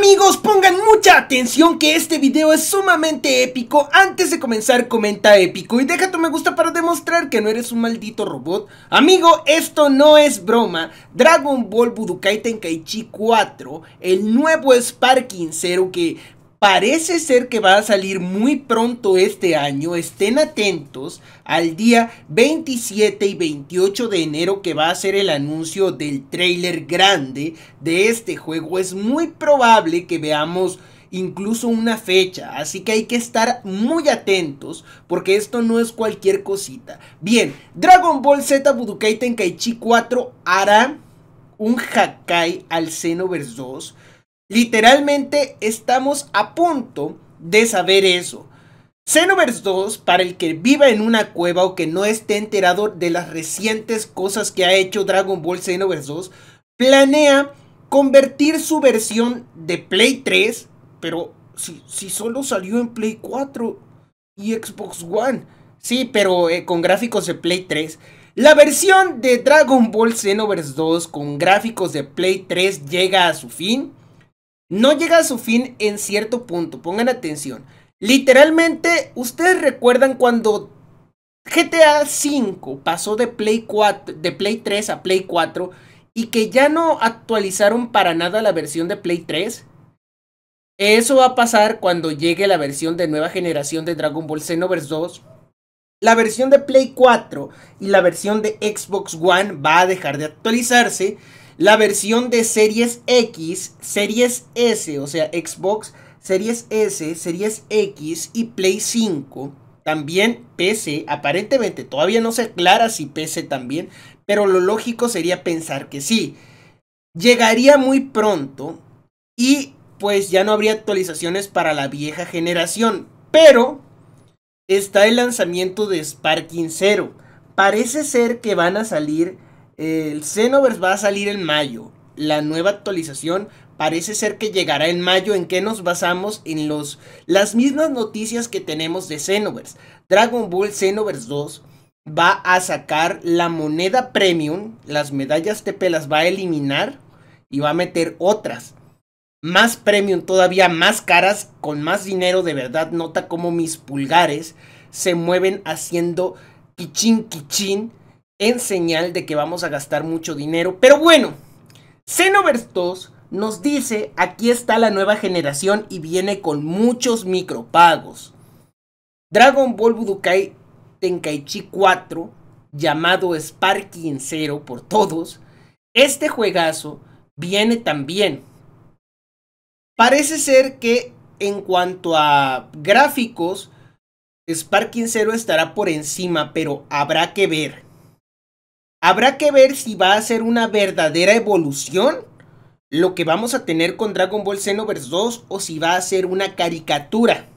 Amigos, pongan mucha atención que este video es sumamente épico. Antes de comenzar, comenta épico y deja tu me gusta para demostrar que no eres un maldito robot. Amigo, esto no es broma. Dragon Ball Budokai Tenkaichi 4, el nuevo Sparking Zero que Parece ser que va a salir muy pronto este año. Estén atentos al día 27 y 28 de enero que va a ser el anuncio del trailer grande de este juego. Es muy probable que veamos incluso una fecha, así que hay que estar muy atentos porque esto no es cualquier cosita. Bien, Dragon Ball Z Budokai Tenkaichi 4 hará un Hakai al Xenoverse 2 Literalmente estamos a punto de saber eso. Xenoverse 2, para el que viva en una cueva o que no esté enterado de las recientes cosas que ha hecho Dragon Ball Xenoverse 2, planea convertir su versión de Play 3, pero si, si solo salió en Play 4 y Xbox One, sí, pero eh, con gráficos de Play 3. La versión de Dragon Ball Xenoverse 2 con gráficos de Play 3 llega a su fin no llega a su fin en cierto punto, pongan atención. Literalmente, ustedes recuerdan cuando GTA V pasó de Play 3 a Play 4 y que ya no actualizaron para nada la versión de Play 3. Eso va a pasar cuando llegue la versión de nueva generación de Dragon Ball Xenoverse 2. La versión de Play 4 y la versión de Xbox One va a dejar de actualizarse la versión de Series X, Series S, o sea, Xbox Series S, Series X y Play 5. También PC, aparentemente todavía no se aclara si PC también, pero lo lógico sería pensar que sí. Llegaría muy pronto y pues ya no habría actualizaciones para la vieja generación, pero está el lanzamiento de Sparking Zero. Parece ser que van a salir el Xenoverse va a salir en mayo. La nueva actualización parece ser que llegará en mayo. ¿En qué nos basamos? En los, las mismas noticias que tenemos de Xenoverse. Dragon Ball Xenoverse 2 va a sacar la moneda premium. Las medallas TP las va a eliminar y va a meter otras más premium, todavía más caras, con más dinero de verdad. Nota como mis pulgares se mueven haciendo kichin kichin en señal de que vamos a gastar mucho dinero. Pero bueno, Xenoverse 2 nos dice, aquí está la nueva generación y viene con muchos micropagos. Dragon Ball Budokai Tenkaichi 4, llamado Sparking Zero por todos, este juegazo viene también. Parece ser que en cuanto a gráficos, Sparking Zero estará por encima, pero habrá que ver. Habrá que ver si va a ser una verdadera evolución lo que vamos a tener con Dragon Ball Xenoverse 2 o si va a ser una caricatura.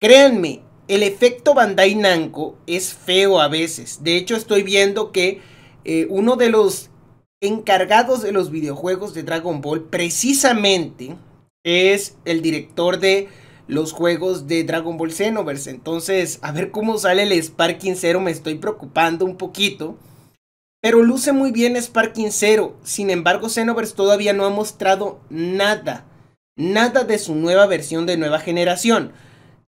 Créanme, el efecto Bandai Namco es feo a veces. De hecho, estoy viendo que eh, uno de los encargados de los videojuegos de Dragon Ball precisamente es el director de los juegos de Dragon Ball Xenoverse. Entonces, a ver cómo sale el Sparking Zero, me estoy preocupando un poquito. Pero luce muy bien Sparking 0. Sin embargo, Xenoverse todavía no ha mostrado nada. Nada de su nueva versión de nueva generación.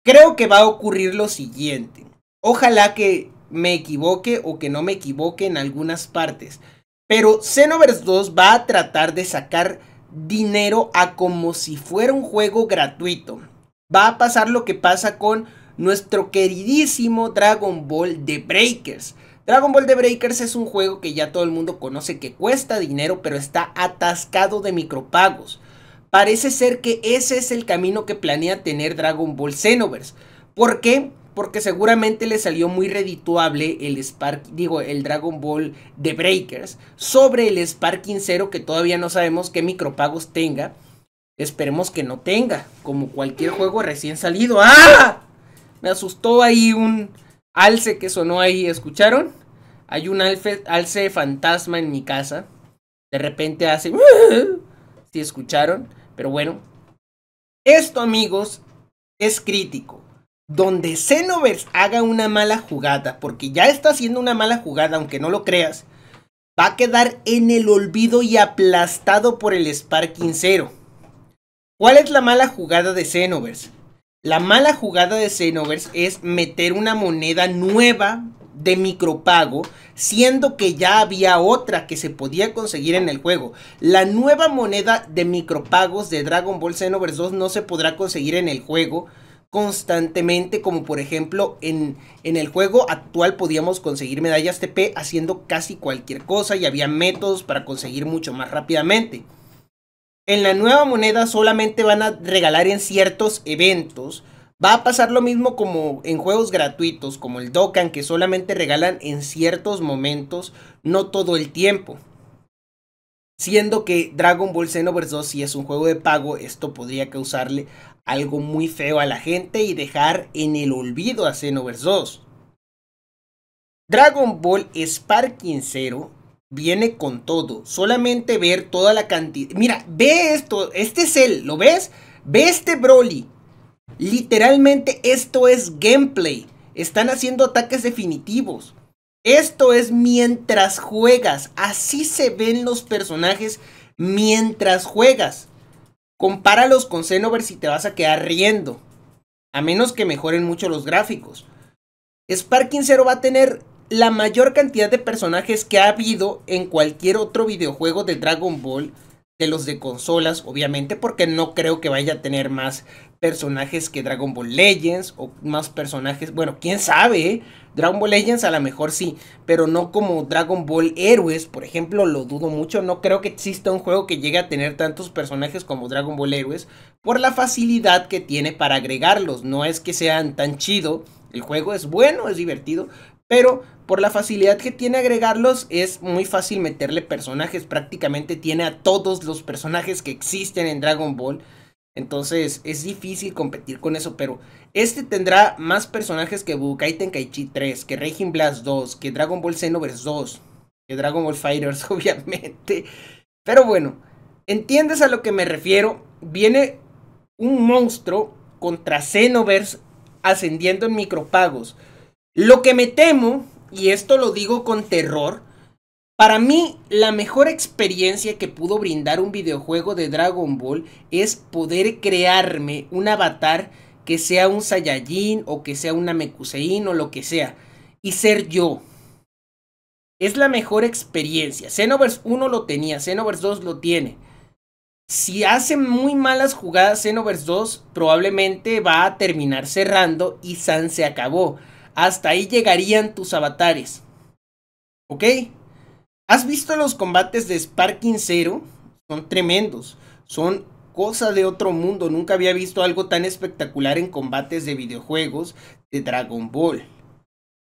Creo que va a ocurrir lo siguiente. Ojalá que me equivoque o que no me equivoque en algunas partes. Pero Xenoverse 2 va a tratar de sacar dinero a como si fuera un juego gratuito. Va a pasar lo que pasa con nuestro queridísimo Dragon Ball The Breakers. Dragon Ball The Breakers es un juego que ya todo el mundo conoce que cuesta dinero, pero está atascado de micropagos. Parece ser que ese es el camino que planea tener Dragon Ball Xenoverse. ¿Por qué? Porque seguramente le salió muy redituable el Spark, digo, el Dragon Ball The Breakers sobre el Sparking Zero que todavía no sabemos qué micropagos tenga. Esperemos que no tenga, como cualquier juego recién salido. ¡Ah! Me asustó ahí un alce que sonó ahí, ¿escucharon? Hay un alce fantasma en mi casa. De repente hace... Si escucharon, pero bueno. Esto, amigos, es crítico. Donde Xenoverse haga una mala jugada, porque ya está haciendo una mala jugada, aunque no lo creas, va a quedar en el olvido y aplastado por el Sparking 0 ¿Cuál es la mala jugada de Xenoverse? La mala jugada de Xenoverse es meter una moneda nueva de micropago, siendo que ya había otra que se podía conseguir en el juego. La nueva moneda de micropagos de Dragon Ball Xenoverse 2 no se podrá conseguir en el juego constantemente, como por ejemplo en, en el juego actual podíamos conseguir medallas TP haciendo casi cualquier cosa y había métodos para conseguir mucho más rápidamente. En la nueva moneda solamente van a regalar en ciertos eventos, Va a pasar lo mismo como en juegos gratuitos, como el Dokkan, que solamente regalan en ciertos momentos, no todo el tiempo. Siendo que Dragon Ball Xenoverse 2 si es un juego de pago, esto podría causarle algo muy feo a la gente y dejar en el olvido a Xenoverse 2. Dragon Ball Sparking Zero viene con todo. Solamente ver toda la cantidad. Mira, ve esto. Este es él, ¿lo ves? Ve este Broly. Literalmente esto es gameplay. Están haciendo ataques definitivos. Esto es mientras juegas. Así se ven los personajes mientras juegas. Compáralos con Xenoverse y te vas a quedar riendo. A menos que mejoren mucho los gráficos. Sparking Zero va a tener la mayor cantidad de personajes que ha habido en cualquier otro videojuego de Dragon Ball de los de consolas, obviamente, porque no creo que vaya a tener más personajes que Dragon Ball Legends o más personajes, bueno, quién sabe, ¿eh? Dragon Ball Legends a lo mejor sí, pero no como Dragon Ball Héroes, por ejemplo, lo dudo mucho, no creo que exista un juego que llegue a tener tantos personajes como Dragon Ball Héroes por la facilidad que tiene para agregarlos, no es que sean tan chido, el juego es bueno, es divertido, pero por la facilidad que tiene agregarlos es muy fácil meterle personajes, prácticamente tiene a todos los personajes que existen en Dragon Ball entonces es difícil competir con eso, pero este tendrá más personajes que Budokai Kaichi 3, que Raging Blast 2, que Dragon Ball Xenoverse 2, que Dragon Ball Fighters obviamente. Pero bueno, ¿entiendes a lo que me refiero? Viene un monstruo contra Xenoverse ascendiendo en micropagos. Lo que me temo, y esto lo digo con terror, para mí, la mejor experiencia que pudo brindar un videojuego de Dragon Ball es poder crearme un avatar que sea un Saiyajin o que sea una Mekusein o lo que sea y ser yo. Es la mejor experiencia. Xenoverse 1 lo tenía, Xenoverse 2 lo tiene. Si hace muy malas jugadas Xenoverse 2, probablemente va a terminar cerrando y San se acabó. Hasta ahí llegarían tus avatares. ¿Ok? ¿Has visto los combates de Sparking Zero? Son tremendos. Son cosas de otro mundo. Nunca había visto algo tan espectacular en combates de videojuegos de Dragon Ball.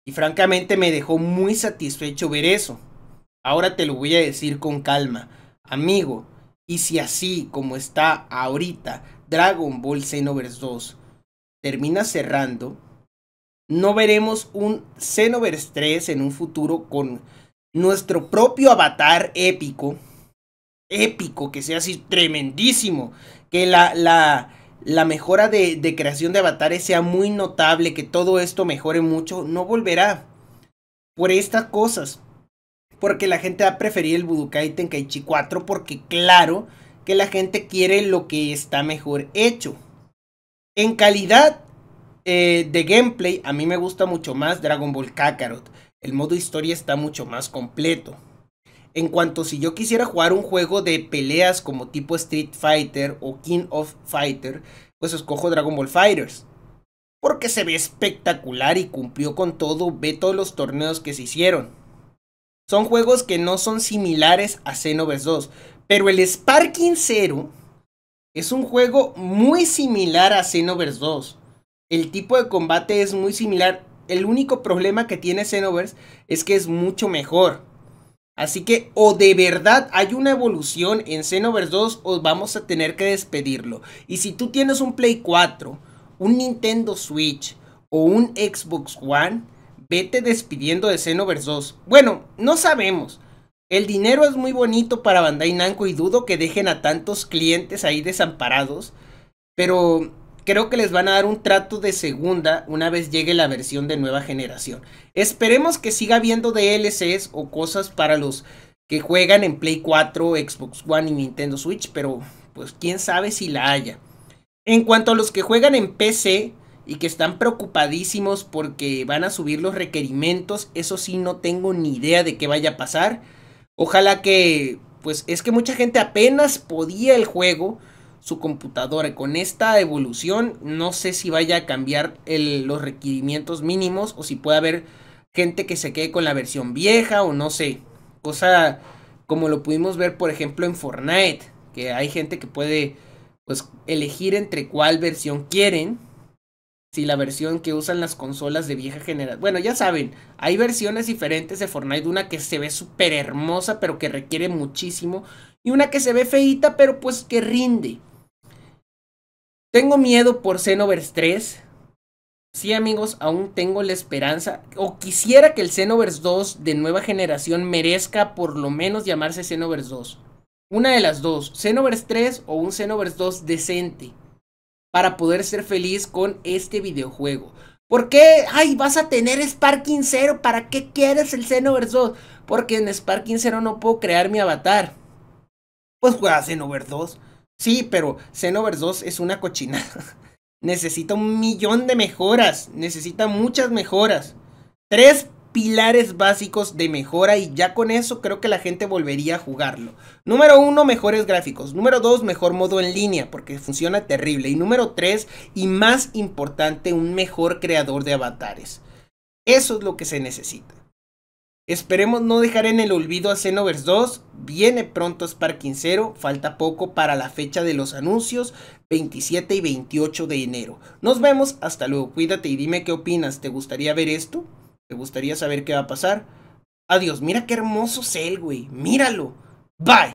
Y francamente me dejó muy satisfecho ver eso. Ahora te lo voy a decir con calma. Amigo, y si así como está ahorita Dragon Ball Xenoverse 2 termina cerrando, no veremos un Xenoverse 3 en un futuro con nuestro propio avatar épico, épico, que sea así tremendísimo, que la, mejora de, creación de avatares sea muy notable, que todo esto mejore mucho, no volverá por estas cosas. Porque la gente va a preferir el Budokai Tenkaichi 4 porque claro que la gente quiere lo que está mejor hecho. En calidad eh, de gameplay, a mí me gusta mucho más Dragon Ball Kakarot el modo historia está mucho más completo. En cuanto si yo quisiera jugar un juego de peleas como tipo Street Fighter o King of Fighter, pues escojo Dragon Ball Fighters. Porque se ve espectacular y cumplió con todo, ve todos los torneos que se hicieron. Son juegos que no son similares a Xenoverse 2, pero el Sparking Zero es un juego muy similar a Xenoverse 2. El tipo de combate es muy similar el único problema que tiene Xenoverse es que es mucho mejor. Así que o de verdad hay una evolución en Xenoverse 2 o vamos a tener que despedirlo. Y si tú tienes un Play 4, un Nintendo Switch o un Xbox One, vete despidiendo de Xenoverse 2. Bueno, no sabemos. El dinero es muy bonito para Bandai Namco y dudo que dejen a tantos clientes ahí desamparados. Pero creo que les van a dar un trato de segunda una vez llegue la versión de nueva generación. Esperemos que siga habiendo DLCs o cosas para los que juegan en Play 4, Xbox One y Nintendo Switch, pero pues quién sabe si la haya. En cuanto a los que juegan en PC y que están preocupadísimos porque van a subir los requerimientos, eso sí no tengo ni idea de qué vaya a pasar. Ojalá que, pues es que mucha gente apenas podía el juego su computadora. Con esta evolución no sé si vaya a cambiar los requerimientos mínimos o si puede haber gente que se quede con la versión vieja o no sé. Cosa como lo pudimos ver por ejemplo en Fortnite, que hay gente que puede pues elegir entre cuál versión quieren. Si la versión que usan las consolas de vieja generación. Bueno, ya saben, hay versiones diferentes de Fortnite. Una que se ve súper hermosa, pero que requiere muchísimo. Y una que se ve feita, pero pues que rinde. Tengo miedo por Xenoverse 3. Sí, amigos, aún tengo la esperanza. O quisiera que el Xenoverse 2 de nueva generación merezca por lo menos llamarse Xenoverse 2. Una de las dos, Xenoverse 3 o un Xenoverse 2 decente. Para poder ser feliz con este videojuego. ¿Por qué? Ay, vas a tener Sparking 0. ¿Para qué quieres el Xenoverse 2? Porque en Sparking 0 no puedo crear mi avatar. Pues juega Xenoverse 2. Sí, pero Xenoverse 2 es una cochinada. Necesita un millón de mejoras. Necesita muchas mejoras. Tres pilares básicos de mejora y ya con eso creo que la gente volvería a jugarlo. Número uno, mejores gráficos. Número dos, mejor modo en línea porque funciona terrible. Y número tres, y más importante, un mejor creador de avatares. Eso es lo que se necesita. Esperemos no dejar en el olvido a Xenoverse 2. Viene pronto Sparking 0. Falta poco para la fecha de los anuncios, 27 y 28 de enero. Nos vemos, hasta luego. Cuídate y dime qué opinas. ¿Te gustaría ver esto? ¿Te gustaría saber qué va a pasar? Adiós, mira qué hermoso Cell, güey. Míralo. Bye.